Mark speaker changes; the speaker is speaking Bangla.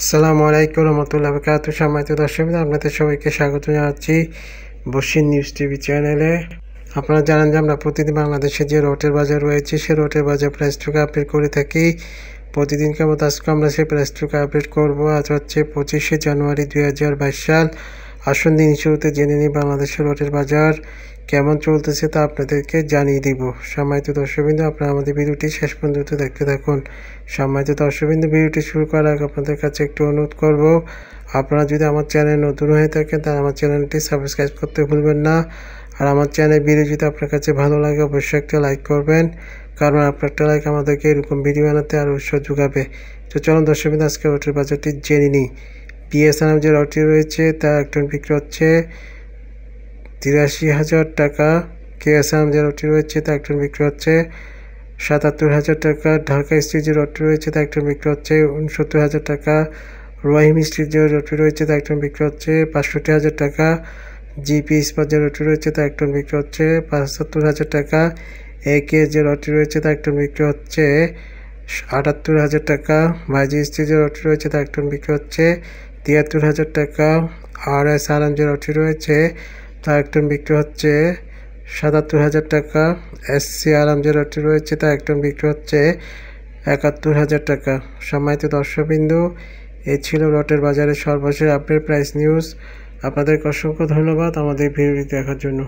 Speaker 1: আসসালামু আলাইকুম রহমতুল্লাহ বরকাত সম্মানিত দর্শক আপনাদের সবাইকে স্বাগত জানাচ্ছি বসির নিউজ টিভি চ্যানেলে আপনারা জানেন যে আমরা প্রতিদিন বাংলাদেশে যে রোটের বাজার রয়েছে সেই রোটের বাজার প্রাইস টুকে আপডেট করে থাকি প্রতিদিনকে কেমন আজকে আমরা সেই প্রাইস টুকে আপডেট করবো আজ হচ্ছে পঁচিশে জানুয়ারি দুই সাল আসুন দিন শুরুতে জেনে নিই বাংলাদেশের লটের বাজার কেমন চলতেছে তা আপনাদেরকে জানিয়ে দিব সম্মানিত দর্শকবিন্দু আপনারা আমাদের ভিডিওটি শেষ পর্যন্ত দেখতে থাকুন সম্মানিত দর্শকবিন্দু ভিডিওটি শুরু করার আগে আপনাদের কাছে একটু অনুরোধ করব আপনারা যদি আমার চ্যানেল নতুন হয়ে থাকেন তাহলে আমার চ্যানেলটি সাবস্ক্রাইব করতে ভুলবেন না আর আমার চ্যানেল ভিডিও যদি আপনার কাছে ভালো লাগে অবশ্যই একটা লাইক করবেন কারণ আপনার একটা লাইক আমাদেরকে এরকম ভিডিও বানাতে আর উৎসাহ যোগাবে তো চলুন দর্শকবিন্দু আজকে ওটার বাজারটি জেনে নিই বিএসএনএফ যে রাউটারটি রয়েছে তা একটন বিক্রি হচ্ছে তিরাশি হাজার টাকা কেএসএনএফ যে রটি রয়েছে তা একটন বিক্রি হচ্ছে সাতাত্তর হাজার টাকা ঢাকা স্ট্রিট যে রটটি রয়েছে তা একটন বিক্রি হচ্ছে উনসত্তর হাজার টাকা রহিম স্ট্রিট যে রটটি রয়েছে তা একটন বিক্রি হচ্ছে পাঁচষট্টি হাজার টাকা জিপি স্পট যে রটটি রয়েছে তা একটন বিক্রি হচ্ছে পঁচাত্তর হাজার টাকা এ কে যে রটটি রয়েছে তা একটন বিক্রি হচ্ছে আটাত্তর হাজার টাকা বাইজি স্ট্রিট যে রটটি রয়েছে তা একটন বিক্রি হচ্ছে তিয়াত্তর হাজার টাকা আর এস যে অর্থ রয়েছে তা একটন বিক্রি হচ্ছে সাতাত্তর হাজার টাকা এস সি যে অর্থ রয়েছে তা একটন বিক্রি হচ্ছে একাত্তর হাজার টাকা সম্মানিত দর্শকবিন্দু এ ছিল রটের বাজারে সর্বশেষ আপডেট প্রাইস নিউজ আপনাদেরকে অসংখ্য ধন্যবাদ আমাদের ভিডিওটি দেখার জন্য